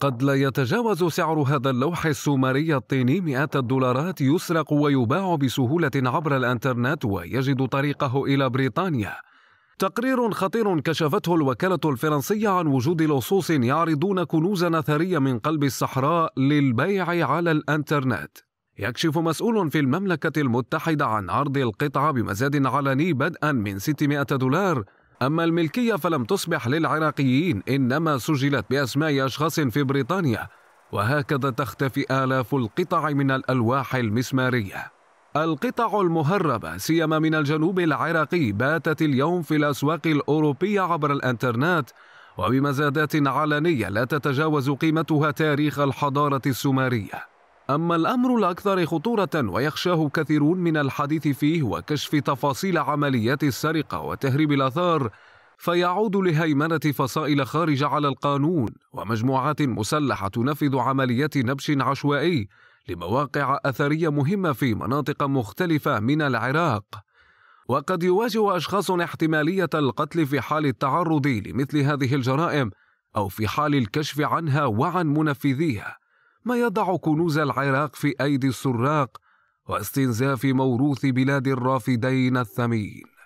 قد لا يتجاوز سعر هذا اللوح السومري الطيني مئات الدولارات يسرق ويباع بسهولة عبر الانترنت ويجد طريقه إلى بريطانيا تقرير خطير كشفته الوكالة الفرنسية عن وجود لصوص يعرضون كنوز أثرية من قلب الصحراء للبيع على الانترنت يكشف مسؤول في المملكة المتحدة عن عرض القطعة بمزاد علني بدءا من 600 دولار أما الملكية فلم تصبح للعراقيين إنما سجلت بأسماء أشخاص في بريطانيا وهكذا تختفي آلاف القطع من الألواح المسمارية القطع المهربة سيما من الجنوب العراقي باتت اليوم في الأسواق الأوروبية عبر الإنترنت وبمزادات علنية لا تتجاوز قيمتها تاريخ الحضارة السومرية أما الأمر الأكثر خطورة ويخشاه كثيرون من الحديث فيه وكشف تفاصيل عمليات السرقة وتهريب الآثار فيعود لهيمنة فصائل خارجة على القانون ومجموعات مسلحة تنفذ عمليات نبش عشوائي لمواقع أثرية مهمة في مناطق مختلفة من العراق وقد يواجه أشخاص احتمالية القتل في حال التعرض لمثل هذه الجرائم أو في حال الكشف عنها وعن منفذيها ما يضع كنوز العراق في أيدي السراق واستنزاف موروث بلاد الرافدين الثمين